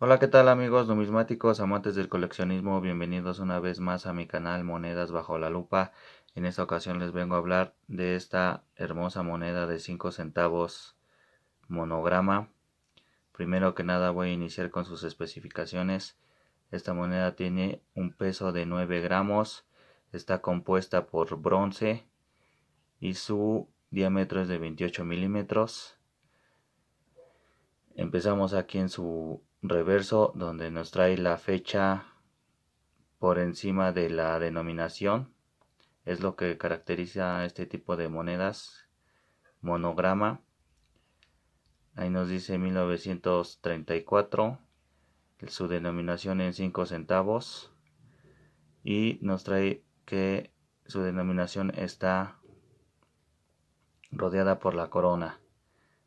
Hola, ¿qué tal amigos numismáticos, amantes del coleccionismo? Bienvenidos una vez más a mi canal Monedas bajo la lupa. En esta ocasión les vengo a hablar de esta hermosa moneda de 5 centavos monograma. Primero que nada voy a iniciar con sus especificaciones. Esta moneda tiene un peso de 9 gramos, está compuesta por bronce y su diámetro es de 28 milímetros. Empezamos aquí en su reverso donde nos trae la fecha por encima de la denominación. Es lo que caracteriza a este tipo de monedas. Monograma. Ahí nos dice 1934. Su denominación en 5 centavos. Y nos trae que su denominación está rodeada por la corona.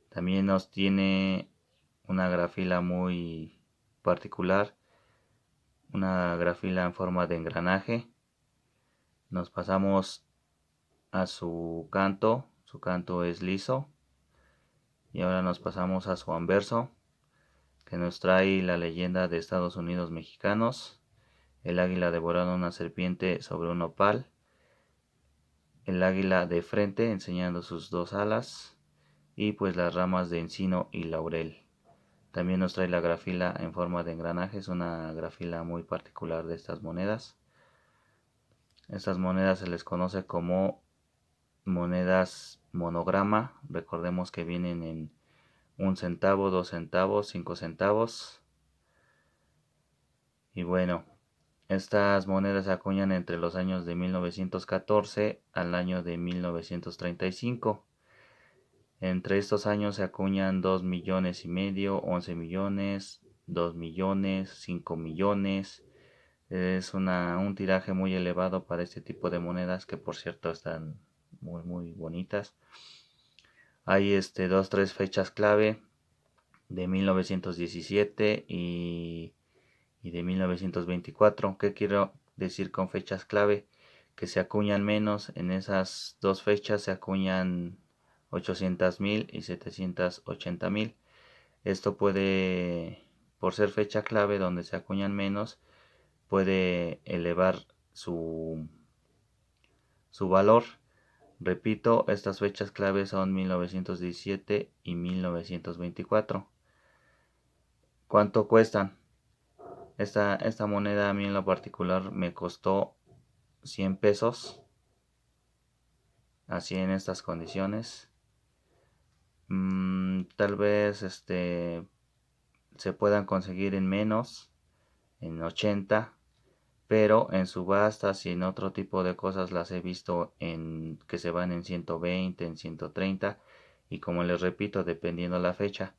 También nos tiene una grafila muy particular, una grafila en forma de engranaje. Nos pasamos a su canto, su canto es liso. Y ahora nos pasamos a su anverso, que nos trae la leyenda de Estados Unidos mexicanos, el águila devorando una serpiente sobre un opal, el águila de frente enseñando sus dos alas, y pues las ramas de encino y laurel. También nos trae la grafila en forma de engranaje, es una grafila muy particular de estas monedas. Estas monedas se les conoce como monedas monograma. Recordemos que vienen en un centavo, dos centavos, cinco centavos. Y bueno, estas monedas se acuñan entre los años de 1914 al año de 1935. Entre estos años se acuñan 2 millones y medio, 11 millones, 2 millones, 5 millones. Es una, un tiraje muy elevado para este tipo de monedas que por cierto están muy muy bonitas. Hay este, dos, tres fechas clave de 1917 y, y de 1924. ¿Qué quiero decir con fechas clave? Que se acuñan menos. En esas dos fechas se acuñan 800.000 y 780.000. Esto puede, por ser fecha clave donde se acuñan menos, puede elevar su, su valor. Repito, estas fechas claves son 1917 y 1924. ¿Cuánto cuestan? Esta, esta moneda a mí en lo particular me costó 100 pesos así en estas condiciones Mm, tal vez este, se puedan conseguir en menos, en 80, pero en subastas y en otro tipo de cosas las he visto en que se van en 120, en 130 y como les repito, dependiendo la fecha.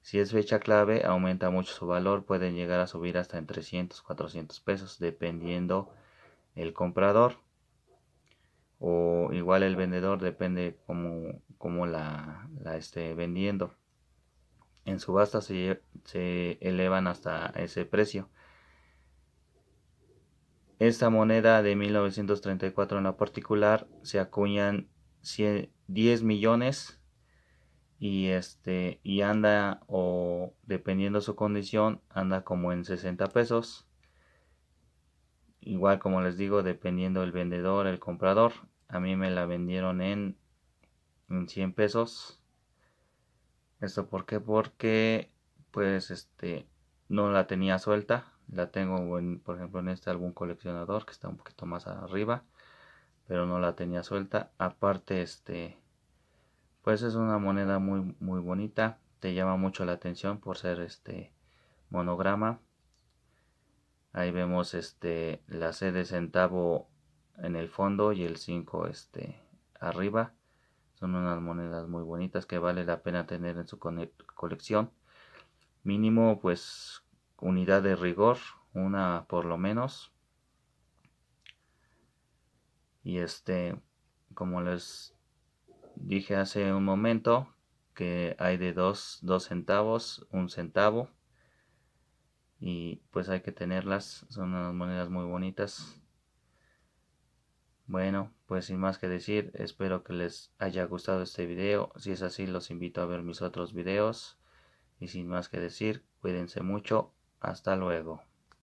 Si es fecha clave, aumenta mucho su valor, pueden llegar a subir hasta en 300, 400 pesos, dependiendo el comprador o igual el vendedor depende como la, esté vendiendo. En subasta se, elevan hasta ese precio. Esta moneda de 1934 en la particular se acuñan 10 millones y este y anda o dependiendo su condición anda como en 60 pesos igual como les digo dependiendo el vendedor el comprador a mí me la vendieron en, 100 pesos esto por qué porque pues este no la tenía suelta la tengo por ejemplo en este algún coleccionador que está un poquito más arriba pero no la tenía suelta aparte este pues es una moneda muy muy bonita te llama mucho la atención por ser este monograma Ahí vemos este, la C de centavo en el fondo y el 5 este, arriba. Son unas monedas muy bonitas que vale la pena tener en su colección. Mínimo pues unidad de rigor, una por lo menos. Y este, como les dije hace un momento, que hay de dos centavos, un centavo y pues hay que tenerlas, son unas monedas muy bonitas. Bueno, pues sin más que decir, espero que les haya gustado este video, si es así los invito a ver mis otros videos y sin más que decir, cuídense mucho, hasta luego.